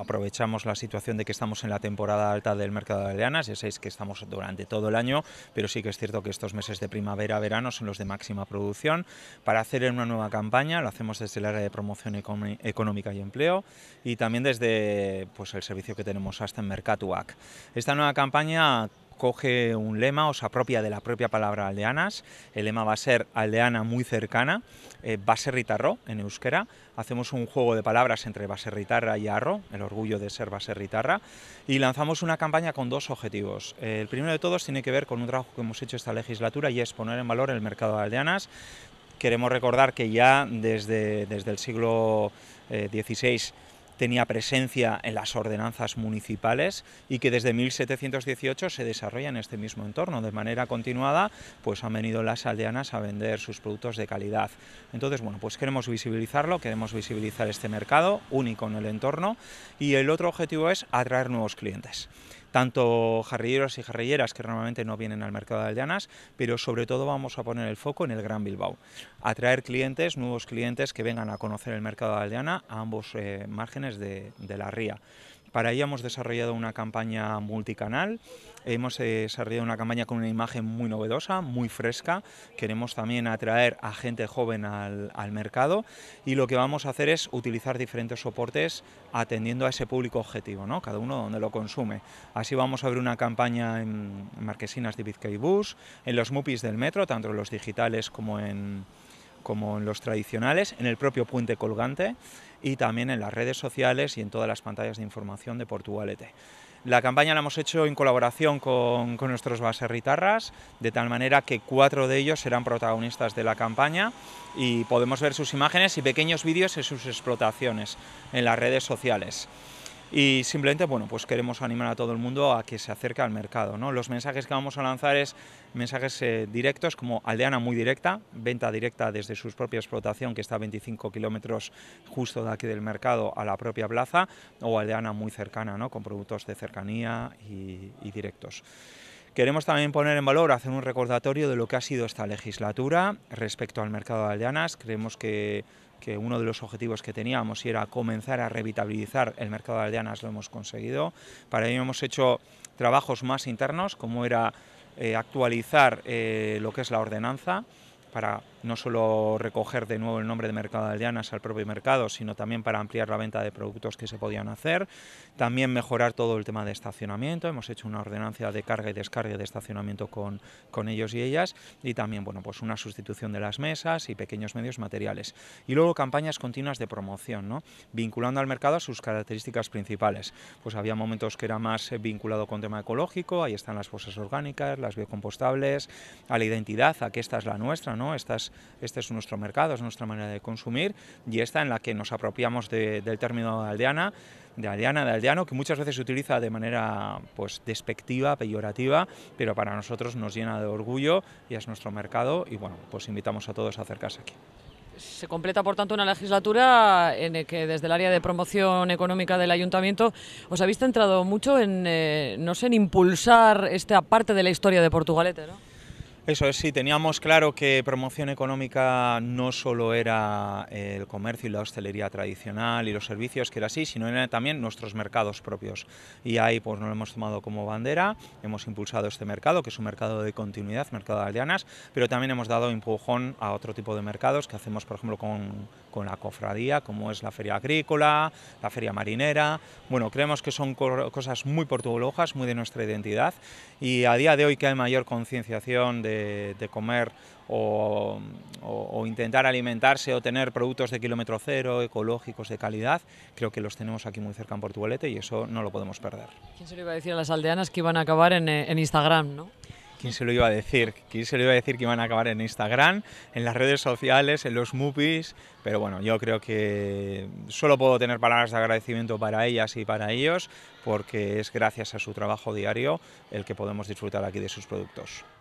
aprovechamos la situación de que estamos en la temporada alta del mercado de leanas, ya sabéis que estamos durante todo el año, pero sí que es cierto que estos meses de primavera, verano son los de máxima producción, para hacer una nueva campaña, lo hacemos desde el área de promoción económica y empleo y también desde pues, el servicio que tenemos hasta en Mercatuac. Esta nueva campaña coge un lema o se apropia de la propia palabra aldeanas. El lema va a ser aldeana muy cercana, eh, ritarro en euskera. Hacemos un juego de palabras entre baserritarra y arro, el orgullo de ser baserritarra, y lanzamos una campaña con dos objetivos. Eh, el primero de todos tiene que ver con un trabajo que hemos hecho esta legislatura y es poner en valor el mercado de aldeanas. Queremos recordar que ya desde, desde el siglo XVI eh, tenía presencia en las ordenanzas municipales y que desde 1718 se desarrolla en este mismo entorno. De manera continuada, pues han venido las aldeanas a vender sus productos de calidad. Entonces, bueno, pues queremos visibilizarlo, queremos visibilizar este mercado único en el entorno y el otro objetivo es atraer nuevos clientes tanto jarrilleros y jarrilleras que normalmente no vienen al mercado de aldeanas, pero sobre todo vamos a poner el foco en el Gran Bilbao, atraer clientes, nuevos clientes que vengan a conocer el mercado de aldeana a ambos eh, márgenes de, de la ría. Para ello hemos desarrollado una campaña multicanal, hemos eh, desarrollado una campaña con una imagen muy novedosa, muy fresca, queremos también atraer a gente joven al, mercado y lo que vamos a hacer es utilizar diferentes soportes atendiendo a ese público objetivo, ¿no? cada uno donde lo consume. Así vamos a abrir una campaña en Marquesinas de Bus, en los MUPIs del metro, tanto en los digitales como en como en los tradicionales, en el propio puente colgante y también en las redes sociales y en todas las pantallas de información de Portugalete. La campaña la hemos hecho en colaboración con, nuestros baserritarras, de tal manera que cuatro de ellos serán protagonistas de la campaña y podemos ver sus imágenes y pequeños vídeos en sus explotaciones en las redes sociales. Y simplemente, bueno, pues queremos animar a todo el mundo a que se acerque al mercado. ¿no? Los mensajes que vamos a lanzar es mensajes eh, directos, como aldeana muy directa, venta directa desde su propia explotación, que está a 25 kilómetros justo de aquí del mercado a la propia plaza, o aldeana muy cercana, ¿no? con productos de cercanía y, directos. Queremos también poner en valor, hacer un recordatorio de lo que ha sido esta legislatura respecto al mercado de aldeanas. Creemos que que uno de los objetivos que teníamos era comenzar a revitalizar el mercado de aldeanas, lo hemos conseguido. Para ello hemos hecho trabajos más internos, como era eh, actualizar eh, lo que es la ordenanza para no solo recoger de nuevo el nombre de Mercado de Aldeanas al propio mercado, sino también para ampliar la venta de productos que se podían hacer, también mejorar todo el tema de estacionamiento, hemos hecho una ordenanza de carga y descarga de estacionamiento con, con ellos y ellas, y también bueno, pues una sustitución de las mesas y pequeños medios materiales. Y luego campañas continuas de promoción, ¿no? vinculando al mercado a sus características principales. Pues había momentos que era más eh, vinculado con tema ecológico, ahí están las fosas orgánicas, las biocompostables, a la identidad, a que esta es la nuestra, ¿no? Esta este es nuestro mercado, es nuestra manera de consumir y esta en la que nos apropiamos del término de aldeana, de aldeana, de aldeano, que muchas veces se utiliza de manera pues, despectiva, peyorativa, pero para nosotros nos llena de orgullo y es nuestro mercado y bueno, pues invitamos a todos a acercarse aquí. Se completa, por tanto, una legislatura en la que desde el área de promoción económica del ayuntamiento os habéis centrado mucho en, eh, no sé, en impulsar esta parte de la historia de Portugalete, ¿no? Eso es, sí, teníamos claro que promoción económica no solo era eh, el comercio y la hostelería tradicional y los servicios, que era así, sino eran también nuestros mercados propios. Y ahí pues nos lo hemos tomado como bandera, hemos impulsado este mercado, que es un mercado de continuidad, mercado de aldeanas, pero también hemos dado empujón a otro tipo de mercados que hacemos, por ejemplo, con, con la cofradía, como es la feria agrícola, la feria marinera. Bueno, creemos que son cosas muy portuguesas, muy de nuestra identidad, y a día de hoy que hay mayor concienciación de de, comer o, intentar alimentarse o tener productos de kilómetro cero, ecológicos, de calidad, creo que los tenemos aquí muy cerca en Portugalete y eso no lo podemos perder. ¿Quién se lo iba a decir a las aldeanas que iban a acabar eh, en, Instagram, no? ¿Quién se lo iba a decir? ¿Quién se lo iba a decir que iban a acabar en Instagram, en las redes sociales, en los movies? Pero bueno, yo creo que solo puedo tener palabras de agradecimiento para ellas y para ellos, porque es gracias a su trabajo diario el que podemos disfrutar aquí de sus productos.